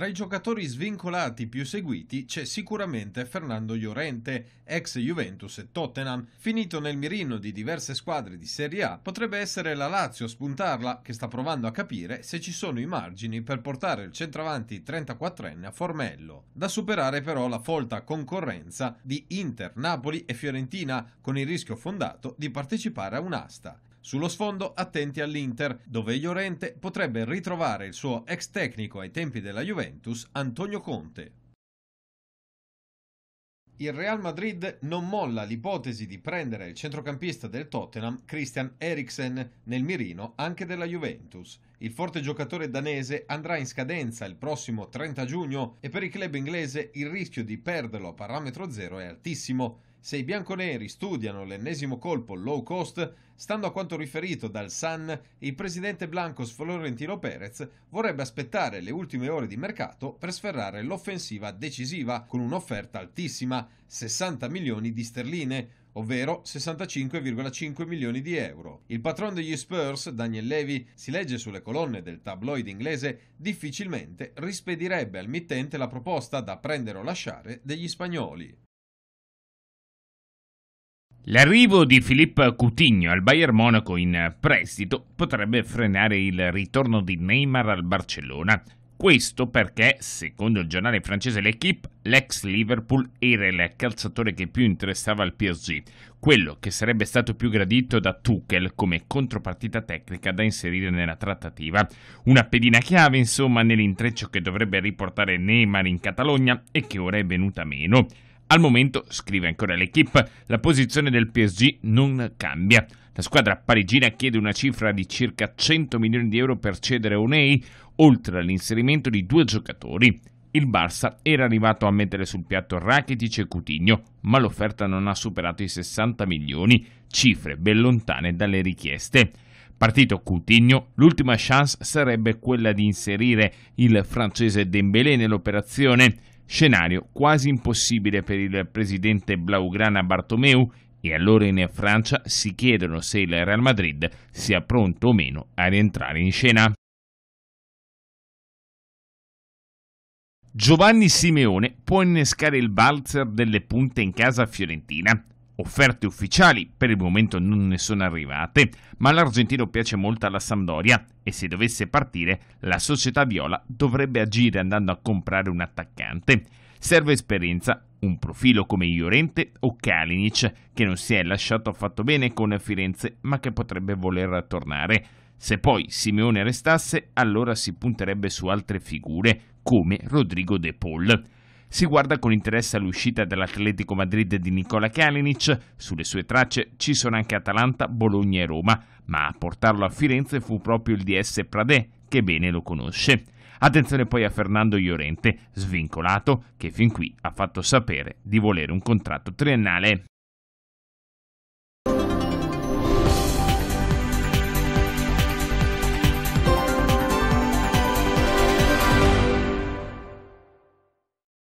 Tra i giocatori svincolati più seguiti c'è sicuramente Fernando Llorente, ex Juventus e Tottenham. Finito nel mirino di diverse squadre di Serie A, potrebbe essere la Lazio a spuntarla, che sta provando a capire se ci sono i margini per portare il centravanti 34enne a Formello. Da superare però la folta concorrenza di Inter, Napoli e Fiorentina, con il rischio fondato di partecipare a un'asta. Sullo sfondo attenti all'Inter, dove Llorente potrebbe ritrovare il suo ex tecnico ai tempi della Juventus, Antonio Conte. Il Real Madrid non molla l'ipotesi di prendere il centrocampista del Tottenham, Christian Eriksen, nel mirino anche della Juventus. Il forte giocatore danese andrà in scadenza il prossimo 30 giugno e per il club inglese il rischio di perderlo a parametro zero è altissimo. Se i bianconeri studiano l'ennesimo colpo low cost, stando a quanto riferito dal Sun, il presidente Blancos Florentino Perez vorrebbe aspettare le ultime ore di mercato per sferrare l'offensiva decisiva con un'offerta altissima, 60 milioni di sterline, ovvero 65,5 milioni di euro. Il patron degli Spurs, Daniel Levy, si legge sulle colonne del tabloid inglese, difficilmente rispedirebbe al mittente la proposta da prendere o lasciare degli spagnoli. L'arrivo di Philippe Coutinho al Bayern Monaco in prestito potrebbe frenare il ritorno di Neymar al Barcellona. Questo perché, secondo il giornale francese L'Equipe, l'ex Liverpool era il calzatore che più interessava al PSG, quello che sarebbe stato più gradito da Tuchel come contropartita tecnica da inserire nella trattativa. Una pedina chiave, insomma, nell'intreccio che dovrebbe riportare Neymar in Catalogna e che ora è venuta meno. Al momento, scrive ancora l'equipe, la posizione del PSG non cambia. La squadra parigina chiede una cifra di circa 100 milioni di euro per cedere Onei, oltre all'inserimento di due giocatori. Il Barça era arrivato a mettere sul piatto Rakitic e Coutinho, ma l'offerta non ha superato i 60 milioni, cifre ben lontane dalle richieste. Partito Coutinho, l'ultima chance sarebbe quella di inserire il francese Dembélé nell'operazione, Scenario quasi impossibile per il presidente Blaugrana Bartomeu e allora in Francia si chiedono se il Real Madrid sia pronto o meno a rientrare in scena. Giovanni Simeone può innescare il balzer delle punte in casa fiorentina. Offerte ufficiali per il momento non ne sono arrivate, ma l'argentino piace molto alla Sampdoria e se dovesse partire la società viola dovrebbe agire andando a comprare un attaccante. Serve esperienza, un profilo come Iorente o Kalinic, che non si è lasciato affatto bene con Firenze ma che potrebbe voler tornare. Se poi Simeone restasse, allora si punterebbe su altre figure come Rodrigo De Paul. Si guarda con interesse all'uscita dell'Atletico Madrid di Nicola Kalinic, sulle sue tracce ci sono anche Atalanta, Bologna e Roma, ma a portarlo a Firenze fu proprio il DS Pradè, che bene lo conosce. Attenzione poi a Fernando Llorente, svincolato, che fin qui ha fatto sapere di volere un contratto triennale.